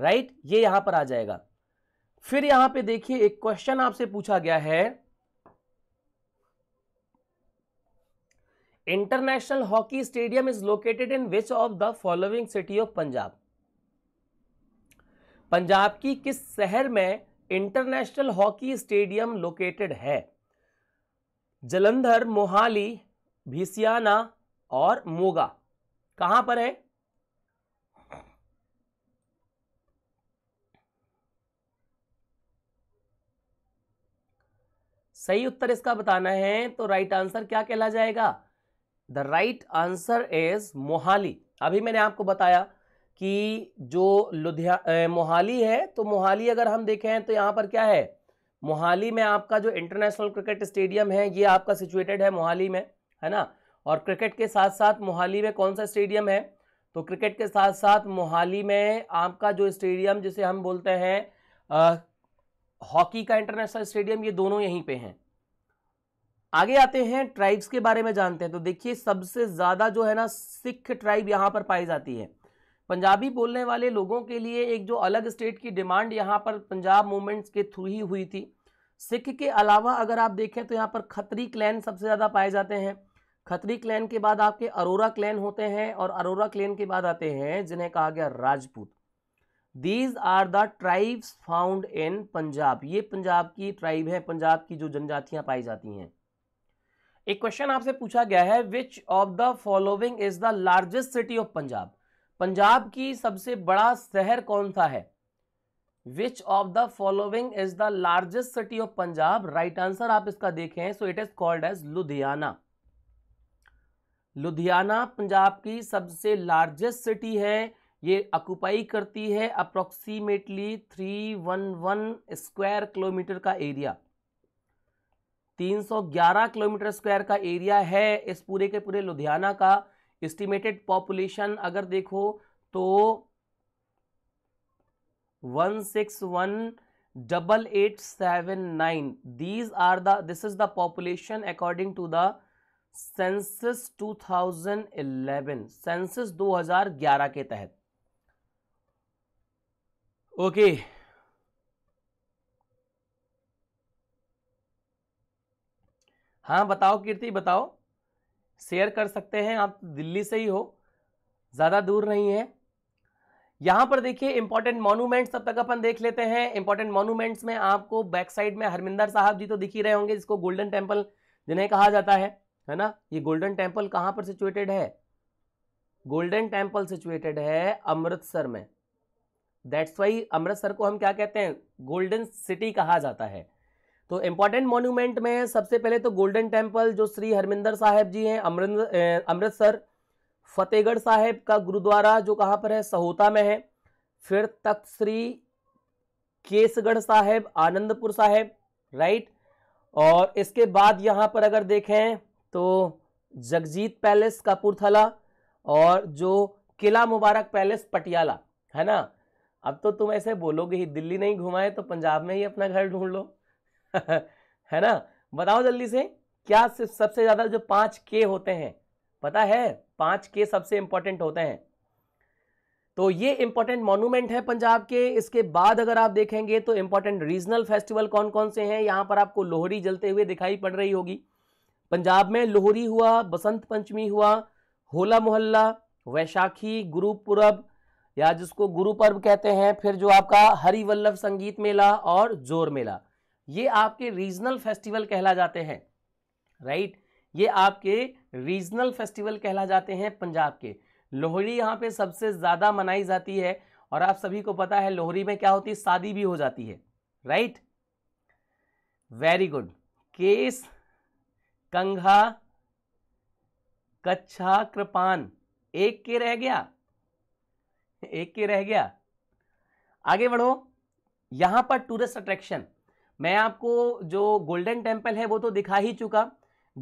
Speaker 1: राइट ये यहां पर आ जाएगा फिर यहां पे देखिए एक क्वेश्चन आपसे पूछा गया है international hockey stadium is located in which of the following city of Punjab Punjab की किस शहर में इंटरनेशनल हॉकी स्टेडियम लोकेटेड है जलंधर मोहाली भिसियाना और मोगा कहां पर है सही उत्तर इसका बताना है तो राइट आंसर क्या कहला जाएगा the right answer is Mohali अभी मैंने आपको बताया कि जो लुधिया मोहाली है तो मोहाली अगर हम देखें तो यहाँ पर क्या है मोहाली में आपका जो इंटरनेशनल क्रिकेट स्टेडियम है ये आपका सिचुएटेड है मोहाली में है ना और क्रिकेट के साथ साथ मोहाली में कौन सा स्टेडियम है तो क्रिकेट के साथ साथ मोहाली में आपका जो स्टेडियम जिसे हम बोलते हैं हॉकी का इंटरनेशनल स्टेडियम ये दोनों यहीं पे हैं आगे आते हैं ट्राइब्स के बारे में जानते हैं तो देखिए सबसे ज़्यादा जो है ना सिख ट्राइब यहाँ पर पाई जाती है पंजाबी बोलने वाले लोगों के लिए एक जो अलग स्टेट की डिमांड यहाँ पर पंजाब मूवमेंट्स के थ्रू ही हुई थी सिख के अलावा अगर आप देखें तो यहाँ पर खतरी क्लैन सबसे ज़्यादा पाए जाते हैं खतरी क्लैन के बाद आपके अरोरा क्लैन होते हैं और अरोरा क्लैन के बाद आते हैं जिन्हें कहा गया Rajput these are the tribes found in Punjab ये पंजाब की ट्राइब है पंजाब की जो जनजातियां पाई जाती हैं एक क्वेश्चन आपसे पूछा गया है which of the following is the largest city of Punjab Punjab की सबसे बड़ा शहर कौन सा है which of the following is the largest city of Punjab right answer आप इसका देखें so it is called as Ludhiana Ludhiana Punjab की सबसे लार्जेस्ट सिटी है ये अकुपाई करती है approximately three one one square kilometre का एरिया 311 किलोमीटर स्क्वायर का एरिया है इस पूरे के पूरे लुधियाना का एस्टिमेटेड पॉपुलेशन अगर देखो तो one six one double eight seven nine these are the this is the population according to the census 2011 हजार 2011 के तहत ओके okay. हाँ बताओ कीर्ति बताओ शेयर कर सकते हैं आप दिल्ली से ही हो ज़्यादा दूर नहीं है यहां पर देखिए इंपॉर्टेंट मॉन्यूमेंट्स तब तक अपन देख लेते हैं इंपॉर्टेंट मॉन्यूमेंट्स में आपको बैक साइड में हरमिंदर साहब जी तो दिख ही रहे होंगे जिसको गोल्डन टेम्पल जिन्हें कहा जाता है है ना ये गोल्डन टेम्पल कहां पर सिचुएटेड है गोल्डन टेम्पल सिचुएटेड है अमृतसर में दैट्स वाई अमृतसर को हम क्या कहते हैं गोल्डन सिटी कहा जाता है तो इम्पॉर्टेंट मोन्यूमेंट में सबसे पहले तो गोल्डन टेम्पल जो श्री हरमिंदर साहब जी हैं अमृतसर फतेहगढ़ साहिब का गुरुद्वारा जो कहाँ पर है सहोता में है फिर तख्त श्री केसगढ़ साहिब आनंदपुर साहिब राइट और इसके बाद यहाँ पर अगर देखें तो जगजीत पैलेस कपूरथला और जो किला मुबारक पैलेस पटियाला है ना अब तो तुम ऐसे बोलोगे ही दिल्ली नहीं घुमाए तो पंजाब में ही अपना घर ढूंढ लो (laughs) है ना बताओ जल्दी से क्या सबसे ज़्यादा जो पांच के होते हैं पता है पांच के सबसे इंपॉर्टेंट होते हैं तो ये इंपॉर्टेंट मॉन्यूमेंट है पंजाब के इसके बाद अगर आप देखेंगे तो इंपॉर्टेंट रीजनल फेस्टिवल कौन कौन से हैं यहां पर आपको लोहरी जलते हुए दिखाई पड़ रही होगी पंजाब में लोहरी हुआ बसंत पंचमी हुआ होला मोहल्ला वैशाखी गुरु पुरब या जिसको गुरु पर्व कहते हैं फिर जो आपका हरिवल्लभ संगीत मेला और जोर मेला ये आपके रीजनल फेस्टिवल कहला जाते हैं राइट ये आपके रीजनल फेस्टिवल कहला जाते हैं पंजाब के लोहड़ी यहाँ पे सबसे ज़्यादा मनाई जाती है और आप सभी को पता है लोहड़ी में क्या होती है शादी भी हो जाती है राइट वेरी गुड केस कंघा कच्छा कृपान एक के रह गया एक के रह गया आगे बढ़ो यहां पर टूरिस्ट अट्रैक्शन मैं आपको जो गोल्डन टेम्पल है वो तो दिखा ही चुका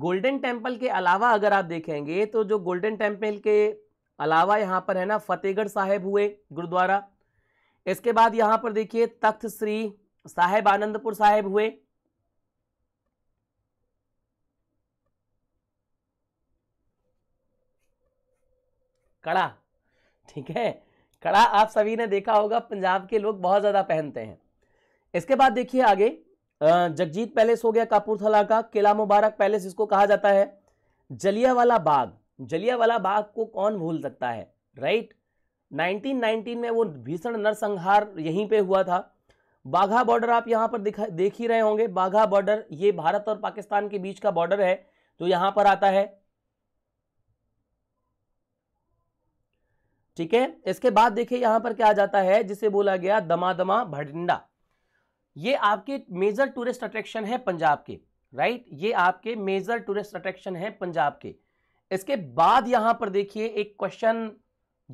Speaker 1: गोल्डन टेम्पल के अलावा अगर आप देखेंगे तो जो गोल्डन टेम्पल के अलावा यहाँ पर है ना फतेहगढ़ साहेब हुए गुरुद्वारा इसके बाद यहाँ पर देखिए तख्त श्री साहेब आनंदपुर साहेब हुए कड़ा ठीक है कड़ा आप सभी ने देखा होगा पंजाब के लोग बहुत ज़्यादा पहनते हैं इसके बाद देखिए आगे जगजीत पैलेस हो गया कापूरथला का किला मुबारक पैलेस इसको कहा जाता है जलियावाला बाग जलियावाला बाग को कौन भूल सकता है राइट 1919 में वो भीषण नरसंहार यहीं पे हुआ था बाघा बॉर्डर आप यहाँ पर दिखा देख ही रहे होंगे बाघा बॉर्डर ये भारत और पाकिस्तान के बीच का बॉर्डर है जो यहां पर आता है ठीक है इसके बाद देखिए यहां पर क्या आ जाता है जिसे बोला गया दमादमा भटिंडा ये आपके मेजर टूरिस्ट अट्रैक्शन है पंजाब के राइट ये आपके मेजर टूरिस्ट अट्रैक्शन है पंजाब के इसके बाद यहां पर देखिए एक क्वेश्चन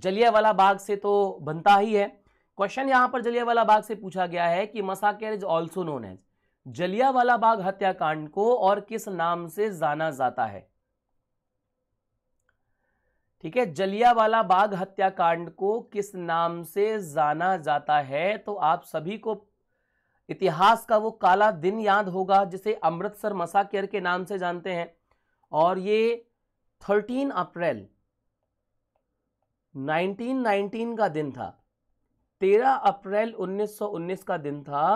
Speaker 1: जलियावाला बाग से तो बनता ही है क्वेश्चन यहां पर जलियावाला बाग से पूछा गया है कि massacre is also known as Jallianwala Bagh हत्याकांड को और किस नाम से जाना जाता है ठीक है जलियावाला बाग हत्याकांड को किस नाम से जाना जाता है तो आप सभी को इतिहास का वो काला दिन याद होगा जिसे अमृतसर मसाकेर के नाम से जानते हैं और ये 13 अप्रैल 1919 का दिन था 13 अप्रैल 1919 का दिन था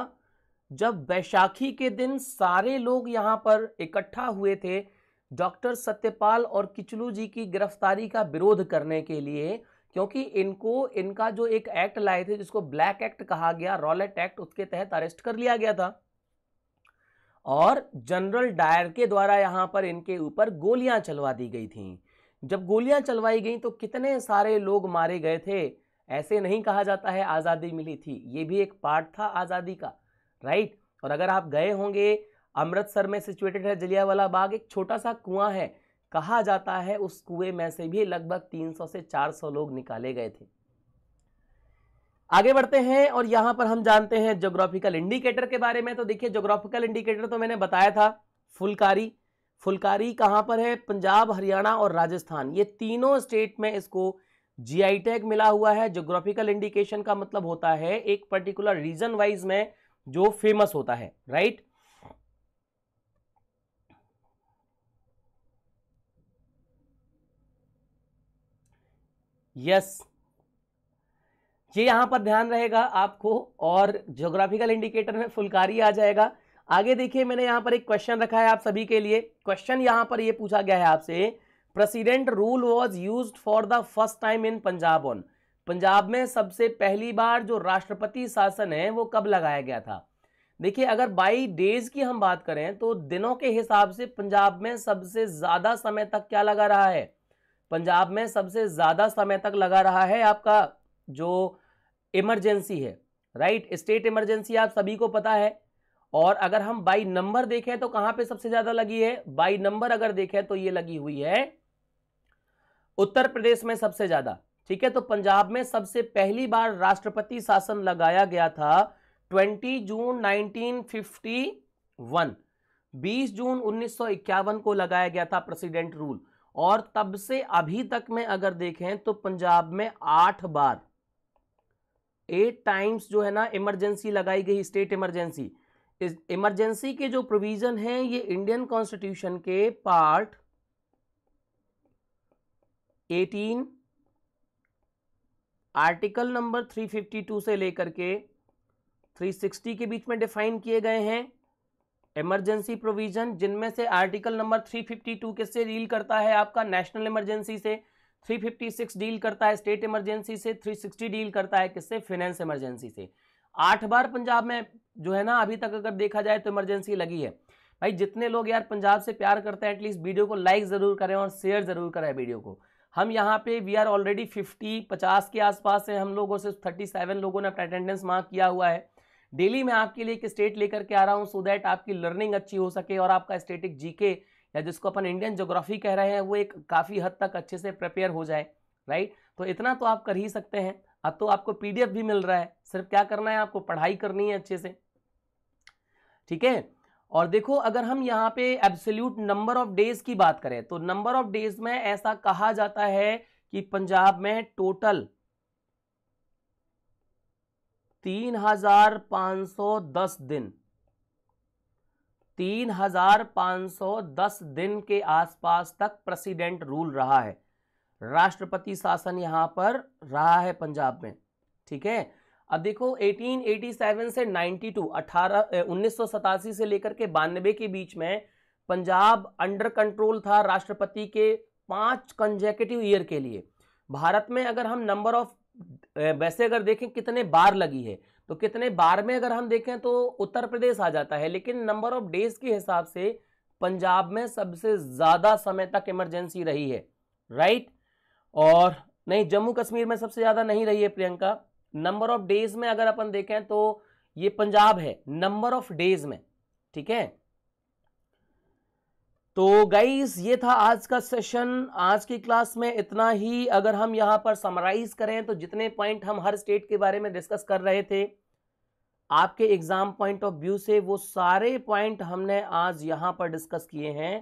Speaker 1: जब बैशाखी के दिन सारे लोग यहां पर इकट्ठा हुए थे डॉक्टर सत्यपाल और किचलू जी की गिरफ्तारी का विरोध करने के लिए क्योंकि इनको इनका जो एक एक्ट लाए थे जिसको ब्लैक एक्ट कहा गया रॉलेट एक्ट उसके तहत अरेस्ट कर लिया गया था और जनरल डायर के द्वारा यहाँ पर इनके ऊपर गोलियां चलवा दी गई थी जब गोलियां चलवाई गई तो कितने सारे लोग मारे गए थे ऐसे नहीं कहा जाता है आज़ादी मिली थी ये भी एक पार्ट था आज़ादी का राइट और अगर आप गए होंगे अमृतसर में सिचुएटेड है जलियावाला बाग एक छोटा सा कुआं है कहा जाता है उस कुएं में से भी लगभग 300 से 400 लोग निकाले गए थे आगे बढ़ते हैं और यहां पर हम जानते हैं जोग्राफिकल इंडिकेटर के बारे में तो देखिए जोग्राफिकल इंडिकेटर तो मैंने बताया था फुलकारी फुलकारी कहां पर है पंजाब हरियाणा और राजस्थान ये तीनों स्टेट में इसको जी टैग मिला हुआ है जोग्राफिकल इंडिकेशन का मतलब होता है एक पर्टिकुलर रीजन वाइज में जो फेमस होता है राइट यस ये यहां पर ध्यान रहेगा आपको और ज्योग्राफिकल इंडिकेटर में फुलकारी आ जाएगा आगे देखिए मैंने यहां पर एक क्वेश्चन रखा है आप सभी के लिए क्वेश्चन यहां पर यह पूछा गया है आपसे president rule was use for the first time in Punjab on Punjab में सबसे पहली बार जो राष्ट्रपति शासन है वो कब लगाया गया था देखिए अगर बाई डेज की हम बात करें तो दिनों के हिसाब से पंजाब में सबसे ज्यादा समय तक क्या लगा रहा है पंजाब में सबसे ज़्यादा समय तक लगा रहा है आपका जो इमरजेंसी है राइट स्टेट इमरजेंसी आप सभी को पता है और अगर हम बाई नंबर देखें तो कहां पे सबसे ज्यादा लगी है बाई नंबर अगर देखें तो ये लगी हुई है उत्तर प्रदेश में सबसे ज्यादा ठीक है तो पंजाब में सबसे पहली बार राष्ट्रपति शासन लगाया गया था 20 जून 1951 20 जून 1951 को लगाया गया था प्रेसिडेंट रूल और तब से अभी तक में अगर देखें तो पंजाब में आठ बार एट टाइम्स जो है ना इमरजेंसी लगाई गई स्टेट इमरजेंसी इमरजेंसी के जो प्रोविजन है ये इंडियन कॉन्स्टिट्यूशन के पार्ट 18 आर्टिकल नंबर 352 से लेकर के 360 के बीच में डिफाइन किए गए हैं इमरजेंसी प्रोविजन जिनमें से आर्टिकल नंबर 352 किससे डील करता है आपका नेशनल इमरजेंसी से 356 डील करता है स्टेट इमरजेंसी से 360 डील करता है किससे फिनेंस इमरजेंसी से आठ बार पंजाब में जो है ना अभी तक अगर देखा जाए तो इमरजेंसी लगी है भाई जितने लोग यार पंजाब से प्यार करते हैं एटलीस्ट वीडियो को लाइक ज़रूर करें और शेयर ज़रूर करें वीडियो को हम यहाँ पे वी आर ऑलरेडी 50 50 के आसपास से हम लोगों से 37 लोगों ने अपना अटेंडेंस मार्क किया हुआ है डेली मैं आपके लिए एक स्टेट लेकर के आ रहा हूँ सो दैट आपकी लर्निंग अच्छी हो सके और आपका स्टेटिक जीके या जिसको अपन इंडियन जोग्राफी कह रहे हैं वो एक काफ़ी हद तक अच्छे से प्रिपेयर हो जाए राइट तो इतना तो आप कर ही सकते हैं अब तो आपको पीडीएफ भी मिल रहा है सिर्फ क्या करना है आपको पढ़ाई करनी है अच्छे से ठीक है और देखो अगर हम यहाँ पे एब्सोल्यूट नंबर ऑफ डेज की बात करें तो नंबर ऑफ डेज में ऐसा कहा जाता है कि पंजाब में टोटल तीन हजार पाँच सौ दस दिन तीन हजार पाँच सौ दस दिन के आसपास तक प्रेसिडेंट रूल रहा है राष्ट्रपति शासन यहां पर रहा है पंजाब में ठीक है अब देखो 1887 से 92 18 उन्नीस से लेकर के बानबे के बीच में पंजाब अंडर कंट्रोल था राष्ट्रपति के पांच कंजेकेटिव ईयर के लिए भारत में अगर हम नंबर ऑफ वैसे अगर देखें कितने बार लगी है तो कितने बार में अगर हम देखें तो उत्तर प्रदेश आ जाता है लेकिन नंबर ऑफ डेज के हिसाब से पंजाब में सबसे ज़्यादा समय तक इमरजेंसी रही है राइट और नहीं जम्मू कश्मीर में सबसे ज़्यादा नहीं रही है प्रियंका नंबर ऑफ डेज में अगर अपन देखें तो ये पंजाब है नंबर ऑफ डेज में ठीक है तो गाइज ये था आज का सेशन आज की क्लास में इतना ही अगर हम यहाँ पर समराइज करें तो जितने पॉइंट हम हर स्टेट के बारे में डिस्कस कर रहे थे आपके एग्जाम पॉइंट ऑफ व्यू से वो सारे पॉइंट हमने आज यहाँ पर डिस्कस किए हैं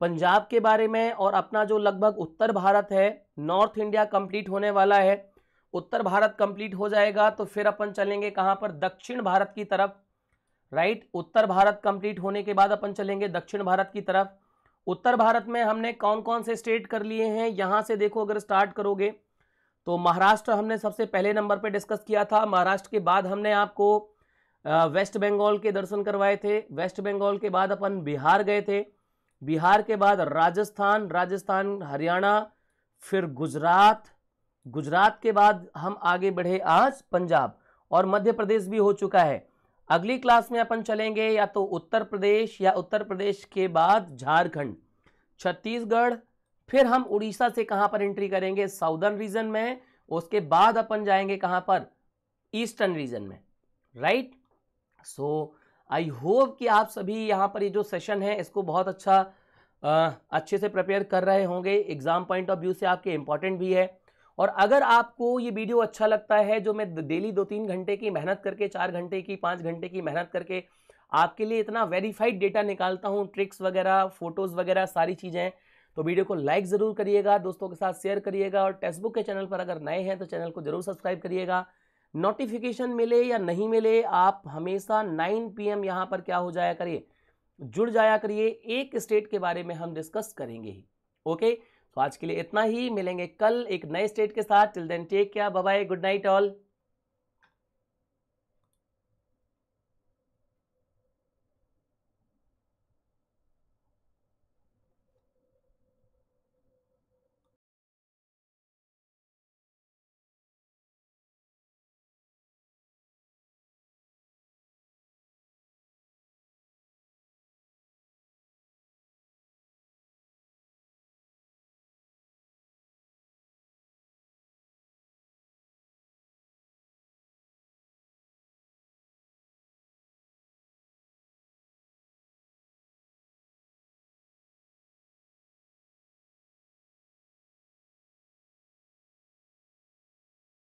Speaker 1: पंजाब के बारे में और अपना जो लगभग उत्तर भारत है नॉर्थ इंडिया कंप्लीट होने वाला है उत्तर भारत कंप्लीट हो जाएगा तो फिर अपन चलेंगे कहाँ पर दक्षिण भारत की तरफ राइट right? उत्तर भारत कंप्लीट होने के बाद अपन चलेंगे दक्षिण भारत की तरफ उत्तर भारत में हमने कौन कौन से स्टेट कर लिए हैं यहाँ से देखो अगर स्टार्ट करोगे तो महाराष्ट्र हमने सबसे पहले नंबर पे डिस्कस किया था महाराष्ट्र के बाद हमने आपको वेस्ट बंगाल के दर्शन करवाए थे वेस्ट बंगाल के बाद अपन बिहार गए थे बिहार के बाद राजस्थान राजस्थान हरियाणा फिर गुजरात गुजरात के बाद हम आगे बढ़े आज पंजाब और मध्य प्रदेश भी हो चुका है अगली क्लास में अपन चलेंगे या तो उत्तर प्रदेश या उत्तर प्रदेश के बाद झारखंड छत्तीसगढ़ फिर हम उड़ीसा से कहां पर एंट्री करेंगे साउदर्न रीजन में उसके बाद अपन जाएंगे कहाँ पर ईस्टर्न रीजन में राइट सो आई होप कि आप सभी यहां पर ये जो सेशन है इसको बहुत अच्छा आ, अच्छे से प्रिपेयर कर रहे होंगे एग्जाम पॉइंट ऑफ व्यू से आपके इंपॉर्टेंट भी है और अगर आपको ये वीडियो अच्छा लगता है जो मैं डेली दो तीन घंटे की मेहनत करके चार घंटे की पाँच घंटे की मेहनत करके आपके लिए इतना वेरीफाइड डेटा निकालता हूँ ट्रिक्स वगैरह फोटोज़ वगैरह सारी चीज़ें तो वीडियो को लाइक ज़रूर करिएगा दोस्तों के साथ शेयर करिएगा और टेक्सबुक के चैनल पर अगर नए हैं तो चैनल को ज़रूर सब्सक्राइब करिएगा नोटिफिकेशन मिले या नहीं मिले आप हमेशा 9 पीएम यहाँ पर क्या हो जाया करिए जुड़ जाया करिए एक स्टेट के बारे में हम डिस्कस करेंगे ही ओके तो आज के लिए इतना ही मिलेंगे कल एक नए स्टेट के साथ till then take care bye good night all